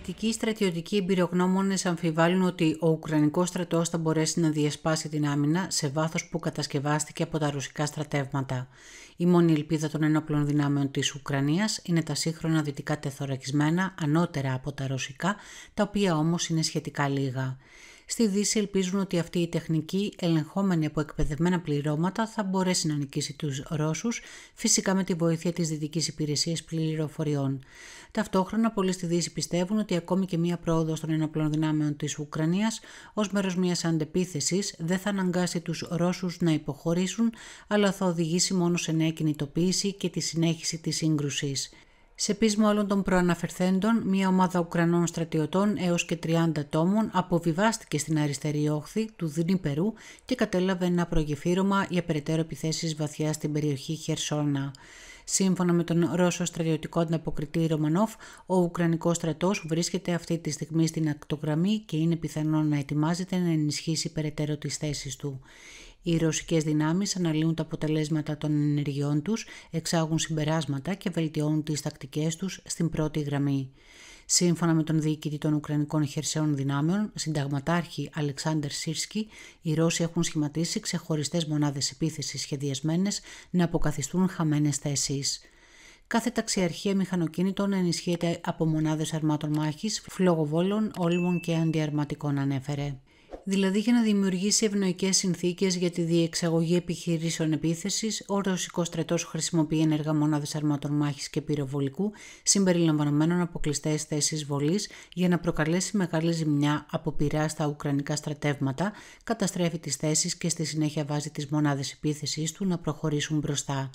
Αναλυτικοί στρατιωτικοί εμπειρογνώμονες αμφιβάλλουν ότι ο Ουκρανικός στρατός θα μπορέσει να διασπάσει την άμυνα σε βάθος που κατασκευάστηκε από τα ρωσικά στρατεύματα. Η μόνη ελπίδα των ενόπλων δυνάμεων της Ουκρανίας είναι τα σύγχρονα δυτικά τεθωρακισμένα ανώτερα από τα ρωσικά, τα οποία όμως είναι σχετικά λίγα. Στη Δύση ελπίζουν ότι αυτή η τεχνική, ελεγχόμενη από εκπαιδευμένα πληρώματα, θα μπορέσει να νικήσει τους Ρώσους, φυσικά με τη βοήθεια της Δυτικής Υπηρεσίας Πληροφοριών. Ταυτόχρονα, πολλοί στη Δύση πιστεύουν ότι ακόμη και μία πρόοδο των ενόπλων δυνάμεων της Ουκρανίας ως μέρος μιας αντεπίθεσης δεν θα αναγκάσει τους Ρώσους να υποχωρήσουν, αλλά θα οδηγήσει μόνο σε νέα κινητοποίηση και τη συνέχιση της σύγκρουσης. Σε πείσμα όλων των προαναφερθέντων, μια ομάδα Ουκρανών στρατιωτών έως και 30 τόμων αποβιβάστηκε στην αριστερή όχθη του Περού και κατέλαβε ένα προγεφύρωμα για περαιτέρω επιθέσεις βαθιά στην περιοχή Χερσόνα. Σύμφωνα με τον Ρώσο στρατιωτικό ανταποκριτή Ρωμανόφ, ο Ουκρανικός στρατός βρίσκεται αυτή τη στιγμή στην ακτογραμμή και είναι πιθανό να ετοιμάζεται να ενισχύσει περαιτέρω τις θέσεις του. Οι ρωσικές δυνάμεις αναλύουν τα αποτελέσματα των ενεργειών τους, εξάγουν συμπεράσματα και βελτιώνουν τις τακτικές τους στην πρώτη γραμμή. Σύμφωνα με τον διοικητή των Ουκρανικών Χερσαίων Δυνάμεων, συνταγματάρχη Αλεξάνδρ Σίρσκι, οι Ρώσοι έχουν σχηματίσει ξεχωριστές μονάδες επίθεσης σχεδιασμένες να αποκαθιστούν χαμένες θέσεις. Κάθε ταξιαρχία μηχανοκίνητων ενισχύεται από μονάδες αρμάτων μάχης, φλογοβόλων, όλμων και αντιαρματικών, ανέφερε δηλαδή για να δημιουργήσει ευνοϊκές συνθήκες για τη διεξαγωγή επιχειρήσεων επίθεσης, ο Ρωσικός στρατός χρησιμοποιεί ενεργά μονάδες αρμάτων μάχης και πυροβολικού, συμπεριλαμβανομένων από κλειστές θέσεις βολής, για να προκαλέσει μεγάλη ζημιά από πειρά στα ουκρανικά στρατεύματα, καταστρέφει τις θέσεις και στη συνέχεια βάζει τις μονάδες επίθεσής του να προχωρήσουν μπροστά.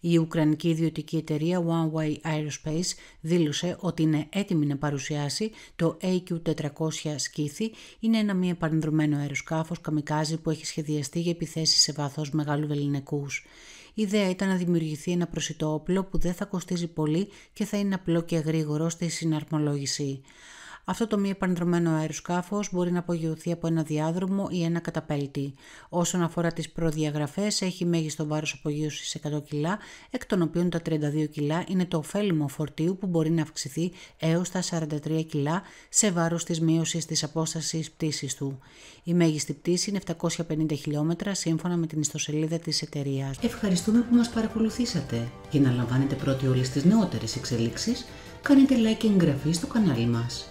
Η Ουκρανική ιδιωτική εταιρεία One Way Aerospace δήλωσε ότι είναι έτοιμη να παρουσιάσει το AQ400 σκήθη, είναι ένα μη επανδρομένο ανδρωμένο αεροσκάφο καμικάζι που έχει σχεδιαστεί για επιθέσεις σε βάθος μεγάλου ελληνικού. Η ιδέα ήταν να δημιουργηθεί ένα προσιτό όπλο που δεν θα κοστίζει πολύ και θα είναι απλό και γρήγορο στη συναρμολόγηση. Αυτό το μη επανδρομένο αεροσκάφος μπορεί να απογειωθεί από ένα διάδρομο ή ένα καταπέλτη. Όσον αφορά τις προδιαγραφές, έχει μέγιστο βάρος απογείωσης 100 κιλά, εκ των οποίων τα 32 κιλά είναι το ωφέλιμο φορτίου που μπορεί να αυξηθεί έως τα 43 κιλά σε βάρος της μείωσης της απόστασης πτήσης του. Η μέγιστη πτήση είναι 750 χιλιόμετρα σύμφωνα με την ιστοσελίδα της εταιρείας. Ευχαριστούμε που μας παρακολουθήσατε. Για να λαμβάνετε πρώτοι όλες τις νεότερες εξελίξεις, κάνετε like και εγγραφή στο κανάλι μας.